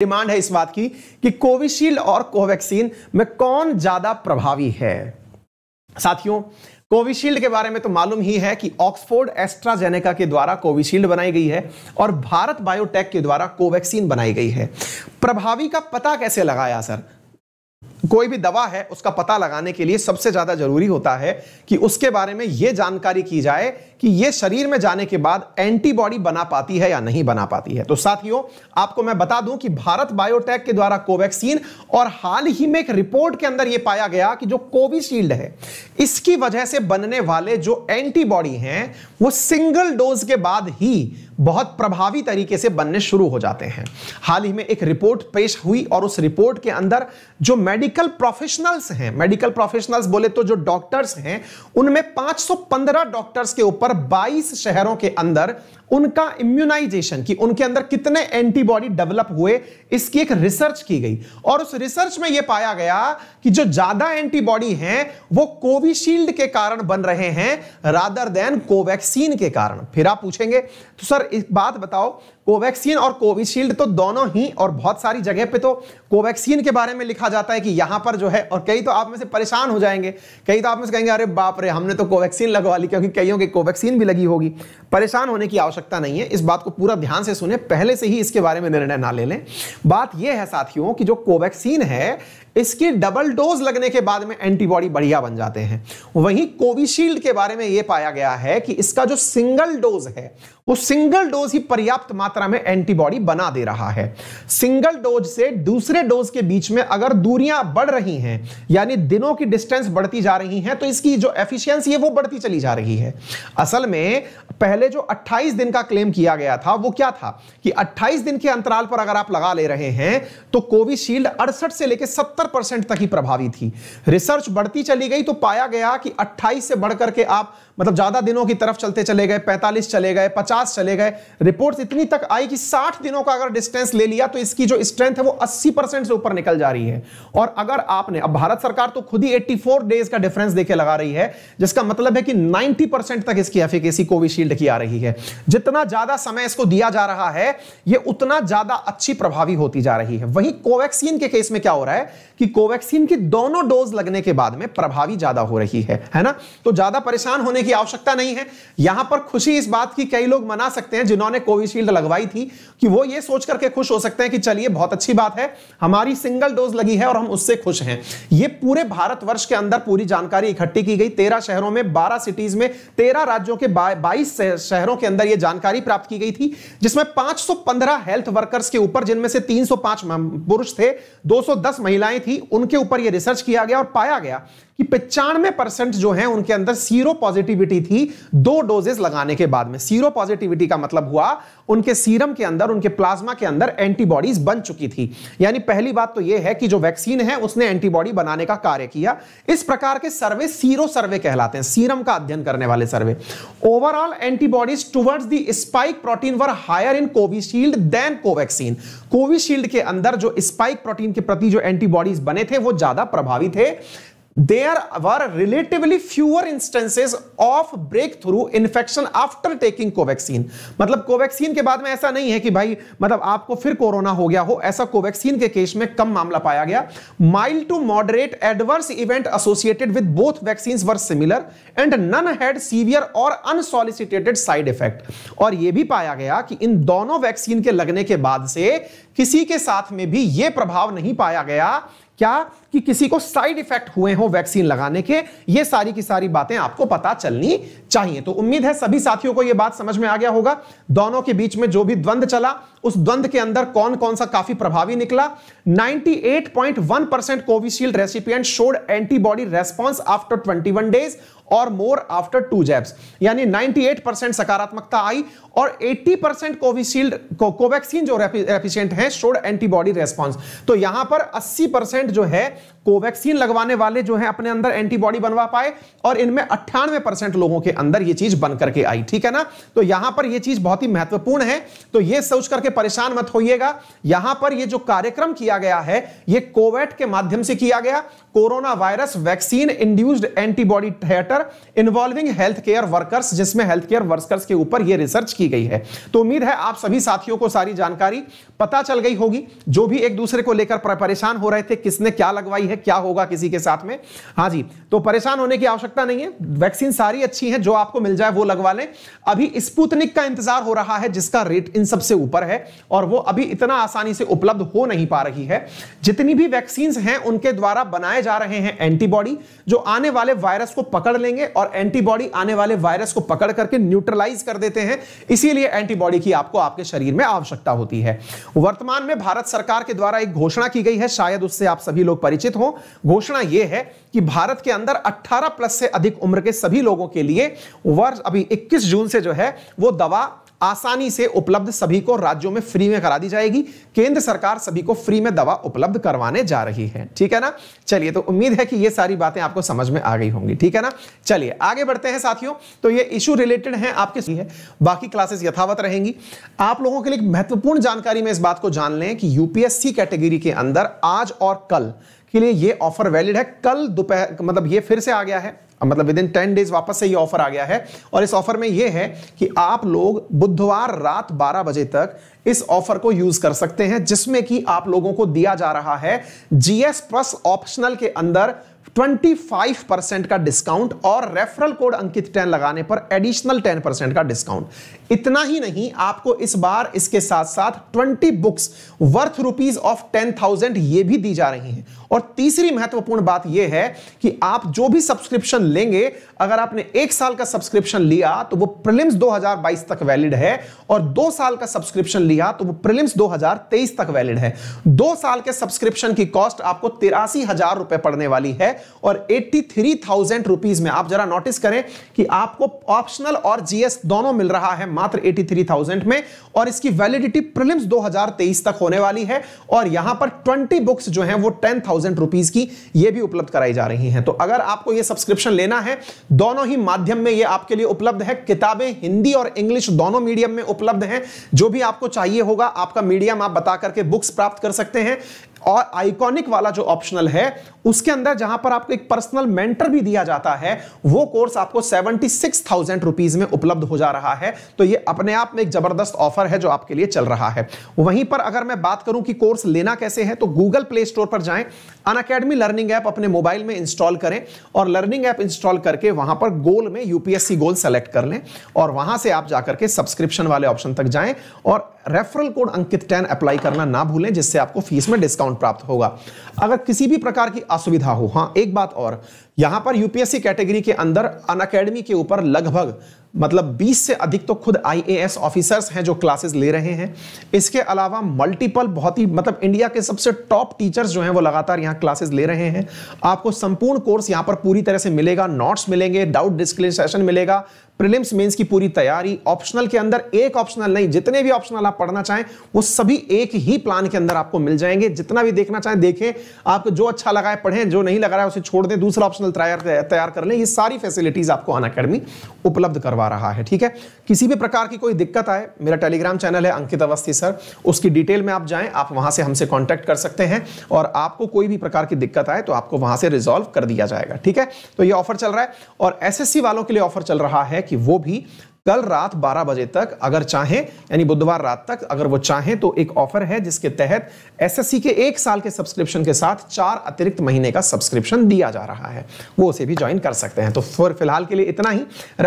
demand है इस बात की कि कोविशील्ड और कोवैक्सीन में कौन ज्यादा प्रभावी है साथियों कोविशील्ड के बारे में तो मालूम ही है कि ऑक्सफोर्ड एस्ट्राजेनेका के द्वारा कोविशील्ड बनाई गई है और भारत बायोटेक के द्वारा कोवैक्सीन बनाई गई है प्रभावी का पता कैसे लगाया सर कोई भी दवा है उसका पता लगाने के लिए सबसे ज्यादा जरूरी होता है कि उसके बारे में यह जानकारी की जाए कि यह शरीर में जाने के बाद एंटीबॉडी बना पाती है या नहीं बना पाती है तो साथियों आपको मैं बता दूं कि भारत बायोटेक के द्वारा कोवैक्सीन और हाल ही में एक रिपोर्ट के अंदर यह पाया गया कि जो कोविशील्ड है इसकी वजह से बनने वाले जो एंटीबॉडी हैं वो सिंगल डोज के बाद ही बहुत प्रभावी तरीके से बनने शुरू हो जाते हैं हाल ही में एक रिपोर्ट पेश हुई और उस रिपोर्ट के अंदर जो मेडिकल प्रोफेशनल्स हैं मेडिकल प्रोफेशनल्स बोले तो जो डॉक्टर्स हैं उनमें 515 डॉक्टर्स के ऊपर 22 शहरों के अंदर उनका इम्यूनाइजेशन कि उनके अंदर कितने एंटीबॉडी डेवलप हुए इसकी एक रिसर्च की गई और उस रिसर्च में यह पाया गया कि जो ज्यादा एंटीबॉडी हैं वो कोविशील्ड के कारण बन रहे हैं रादर देन कोवैक्सीन के कारण फिर आप पूछेंगे तो सर एक बात बताओ कोवैक्सीन और कोविशील्ड तो दोनों ही और बहुत सारी जगह पे तो कोवैक्सीन के बारे में लिखा जाता है कि यहां पर जो है और कई तो आप में से परेशान हो जाएंगे कई तो आप में से कहेंगे अरे बाप रे हमने तो कोवैक्सीन लगवा ली क्योंकि कईयों की कोवैक्सीन भी लगी होगी परेशान होने की आवश्यकता नहीं है इस बात को पूरा ध्यान से सुने पहले से ही इसके बारे में निर्णय ना ले लें बात यह है साथियों की जो कोवैक्सीन है इसकी डबल डोज लगने के बाद में एंटीबॉडी बढ़िया बन जाते हैं वहीं कोविशील्ड के बारे में यह पाया गया है कि इसका जो सिंगल डोज है वो सिंगल डोज ही पर्याप्त मात्रा में एंटीबॉडी बना दे रहा है सिंगल डोज से दूसरे डोज के बीच में अगर दूरियां बढ़ रही हैं यानी दिनों की डिस्टेंस बढ़ती जा रही है तो इसकी जो एफिशिएंसी है वो बढ़ती चली जा रही है असल में पहले जो 28 दिन का क्लेम किया गया था वो क्या था कि 28 दिन के अंतराल पर अगर आप लगा ले रहे हैं तो कोविशील्ड अड़सठ से लेकर सत्तर परसेंट तक ही प्रभावी थी रिसर्च बढ़ती चली गई तो पाया गया कि 28 से बढ़कर के आप मतलब ज्यादा दिनों की तरफ चलते चले गए 45 चले गए 50 चले गए रिपोर्ट इतनी तक आई कि 60 दिनों का अगर डिस्टेंस ले लिया तो इसकी जो स्ट्रेंथ है वो 80 परसेंट से ऊपर निकल जा रही है और अगर आपने अब भारत सरकार तो खुद ही 84 डेज का डिफरेंस देखे लगा रही है जिसका मतलब है कि 90 परसेंट तक इसकी एफिकेसी कोविशील्ड की आ रही है जितना ज्यादा समय इसको दिया जा रहा है ये उतना ज्यादा अच्छी प्रभावी होती जा रही है वहीं कोवैक्सीन के केस में क्या हो रहा है कि कोवैक्सीन की दोनों डोज लगने के बाद में प्रभावी ज्यादा हो रही है है ना तो ज्यादा परेशान होने की आवश्यकता नहीं है यहां पर खुशी इस बात की कई लोग मना सकते हैं जिन्होंने कोविशील्ड लगवाई थी कि वो ये सोच करके खुश हो सकते हैं कि चलिए बहुत अच्छी बात है हमारी सिंगल डोज लगी है और हम उससे खुश हैं ये पूरे भारतवर्ष के अंदर पूरी जानकारी इकट्ठी की गई तेरह शहरों में बारह सिटीज में तेरह राज्यों के बाईस शहरों के अंदर यह जानकारी प्राप्त की गई थी जिसमें 515 हेल्थ वर्कर्स के ऊपर जिनमें से 305 पुरुष थे 210 महिलाएं थी थी उनके ऊपर ये रिसर्च किया गया और पाया गया कि पचानवे परसेंट जो है उनके अंदर सीरो पॉजिटिविटी थी दो डोजेस लगाने के बाद में सीरो पॉजिटिविटी का मतलब हुआ उनके सीरम के अंदर उनके प्लाज्मा के अंदर एंटीबॉडीज बन चुकी थी यानी पहली बात तो यह है कि जो वैक्सीन है उसने एंटीबॉडी बनाने का कार्य किया इस प्रकार के सर्वे सीरो सर्वे कहलाते हैं सीरम का अध्ययन करने वाले survey overall antibodies towards the spike protein were higher in Covishield than Covaxin Covishield के अंदर जो स्पाइक प्रोटीन के प्रति जो एंटीबॉडीज प्रभावित बने थे वो ज्यादा प्रभावी थे there were relatively fewer instances of breakthrough infection after taking Covaxin मतलब कोवैक्सीन के बाद में ऐसा नहीं है कि भाई मतलब आपको फिर कोरोना हो गया हो ऐसा कोवैक्सीन के केस में कम मामला पाया गया mild to moderate adverse event associated with both vaccine were similar and none had severe और अनसॉलिसिटेटेड साइड इफेक्ट और यह भी पाया गया कि इन दोनों वैक्सीन के लगने के बाद से किसी के साथ में भी यह प्रभाव नहीं पाया गया क्या कि किसी को साइड इफेक्ट हुए हो वैक्सीन लगाने के ये सारी की सारी बातें आपको पता चलनी चाहिए तो उम्मीद है सभी साथियों को यह बात समझ में आ गया होगा दोनों के बीच में जो भी द्वंद चला उस द्वंद के अंदर कौन कौन सा काफी प्रभावी निकला 98.1 percent Covishield recipient showed antibody response after 21 days और मोर आफ्टर टू जैब्स यानी 98% सकारात्मकता आई और 80% परसेंट कोविशील्ड को, कोवैक्सीन जो एफिशियंट है शोड एंटीबॉडी रेस्पॉन्स तो यहां पर 80% जो है कोवैक्सीन लगवाने वाले जो है अपने अंदर एंटीबॉडी बनवा पाए और इनमें अट्ठानवे परसेंट लोगों के अंदर ये चीज बन करके आई ठीक है ना तो यहां पर यह चीज बहुत ही महत्वपूर्ण है तो यह सोच करके परेशान मत होइएगा यहां पर यह जो कार्यक्रम किया गया है यह कोवैट के माध्यम से किया गया corona virus vaccine induced antibody titre later involving health care workers जिसमें हेल्थ केयर वर्कर्स के ऊपर ये रिसर्च की गई है तो उम्मीद है आप सभी साथियों को सारी जानकारी पता चल गई होगी जो भी एक दूसरे को लेकर परेशान हो रहे थे किसने क्या लगवाई है क्या होगा किसी के साथ में हाँ जी तो परेशान होने की आवश्यकता नहीं है वैक्सीन सारी अच्छी है जो आपको मिल जाए वो लगवा लें अभी स्पुतनिक का इंतजार हो रहा है जिसका रेट इन सबसे ऊपर है और वो अभी इतना आसानी से उपलब्ध हो नहीं पा रही है जितनी भी वैक्सीन हैं उनके द्वारा बनाए जा रहे हैं एंटीबॉडी जो आने वाले वायरस को पकड़ लें बनेंगे और एंटीबॉडी आने वाले वायरस को पकड़ करके न्यूट्रलाइज कर देते हैं इसीलिए एंटीबॉडी की आपको आपके शरीर में आवश्यकता होती है वर्तमान में भारत सरकार के द्वारा एक घोषणा की गई है शायद उससे आप सभी लोग परिचित हों घोषणा यह है कि भारत के अंदर 18 प्लस से अधिक उम्र के सभी लोगों के लिए वर्ष अभी 21 जून से जो है वो दवा आसानी से उपलब्ध सभी को राज्यों में फ्री में करा दी जाएगी केंद्र सरकार सभी को फ्री में दवा उपलब्ध करवाने जा रही है ठीक है ना चलिए तो उम्मीद है कि ये सारी बातें आपको समझ में आ गई होंगी ठीक है ना चलिए आगे बढ़ते हैं साथियों तो ये इशू रिलेटेड है आपके है बाकी क्लासेस यथावत रहेंगी आप लोगों के लिए महत्वपूर्ण जानकारी में इस बात को जान लें कि यूपीएससी कैटेगरी के अंदर आज और कल के लिए ये ऑफर वैलिड है कल दोपहर मतलब ये फिर से आ गया है मतलब विद इन टेन डेज वापस से ये ऑफर आ गया है और इस ऑफर में ये है कि आप लोग बुधवार रात 12 बजे तक इस ऑफर को यूज कर सकते हैं जिसमें कि आप लोगों को दिया जा रहा है जीएस प्लस ऑप्शनल के अंदर 25 परसेंट का डिस्काउंट और रेफरल कोड अंकित टेन लगाने पर एडिशनल 10 परसेंट का डिस्काउंट इतना ही नहीं आपको इस बार इसके साथ साथ 20 बुक्स वर्थ रुपीज ऑफ 10,000 ये भी दी जा रही हैं और तीसरी महत्वपूर्ण बात यह है कि आप जो भी सब्सक्रिप्शन लेंगे अगर आपने एक साल का सब्सक्रिप्शन लिया तो वो प्रिलिम्स 2022 तक वैलिड है और दो साल का सब्सक्रिप्शन लिया तो वो प्रिलिम्स 2023 तक वैलिड है दो साल के सब्सक्रिप्शन की कॉस्ट आपको तिरासी हजार रुपए पड़ने वाली है और एट्टी थ्री थाउजेंड रुपीज में आप जरा नोटिस करें कि आपको ऑप्शनल और जीएस दोनों मिल रहा है मात्र एटी थ्री थाउजेंड में और इसकी वैलिडिटी प्रिलिम्स दो हजार तेईस तक होने वाली है और यहां पर ट्वेंटी बुक्स जो है वो टेन थाउजेंड रुपीज की यह भी उपलब्ध कराई जा रही है तो अगर आपको यह सब्सक्रिप्शन लेना है दोनों ही माध्यम में यह आपके लिए उपलब्ध है किताबें हिंदी और इंग्लिश दोनों मीडियम में उपलब्ध हैं जो भी आपको चाहिए होगा आपका मीडियम आप बता करके बुक्स प्राप्त कर सकते हैं और आइकॉनिक वाला जो ऑप्शनल है उसके अंदर जहां पर आपको एक पर्सनल मेंटर भी दिया जाता है वो कोर्स आपको सेवेंटी सिक्स थाउजेंड रुपीज में उपलब्ध हो जा रहा है तो ये अपने आप में एक जबरदस्त ऑफर है जो आपके लिए चल रहा है वहीं पर अगर मैं बात करूं कि कोर्स लेना कैसे है तो गूगल प्ले स्टोर पर जाए अन अकेडमी लर्निंग ऐप अपने मोबाइल में इंस्टॉल करें और लर्निंग ऐप इंस्टॉल करके वहां पर गोल में यूपीएससी गोल सेलेक्ट कर लें और वहां से आप जाकर के सब्सक्रिप्शन वाले ऑप्शन तक जाए और referral code Ankit ten apply करना ना भूलें जिससे आपको फीस में डिस्काउंट डिस्काउंट प्राप्त होगा अगर किसी भी प्रकार की असुविधा हो हाँ एक बात और यहां पर यूपीएससी कैटेगरी के अंदर अन के ऊपर लगभग मतलब 20 से अधिक तो खुद आईएएस ऑफिसर्स हैं जो क्लासेस ले रहे हैं इसके अलावा मल्टीपल बहुत ही मतलब इंडिया के सबसे टॉप टीचर्स जो हैं वो लगातार यहाँ क्लासेस ले रहे हैं आपको संपूर्ण कोर्स यहाँ पर पूरी तरह से मिलेगा नोट्स मिलेंगे डाउट डिस्क्लेन सेशन मिलेगा प्रिलिम्स मेंस की पूरी तैयारी ऑप्शनल के अंदर एक ऑप्शनल नहीं जितने भी ऑप्शनल आप पढ़ना चाहें वो सभी एक ही प्लान के अंदर आपको मिल जाएंगे जितना भी देखना चाहें देखें आपको जो अच्छा लगा है पढ़ें जो नहीं लगा रहा है उसे छोड़ दें दूसरा ऑप्शनल तैयार कर लें ये सारी फैसिलिटीज आपको अन उपलब्ध करवा करवा रहा है ठीक है किसी भी प्रकार की कोई दिक्कत आए मेरा टेलीग्राम चैनल है अंकित अवस्थी सर उसकी डिटेल में आप जाएं आप वहां से हमसे कांटेक्ट कर सकते हैं और आपको कोई भी प्रकार की दिक्कत आए तो आपको वहां से रिजॉल्व कर दिया जाएगा ठीक है तो ये ऑफर चल रहा है और एस वालों के लिए ऑफर चल रहा है कि वो भी कल रात 12 बजे तक अगर चाहें यानी बुधवार रात तक अगर वो चाहें तो एक ऑफर है जिसके तहत एसएससी के एक साल के सब्सक्रिप्शन के साथ चार अतिरिक्त महीने का सब्सक्रिप्शन दिया जा रहा है वो उसे भी ज्वाइन कर सकते हैं तो फिर फिलहाल के लिए इतना ही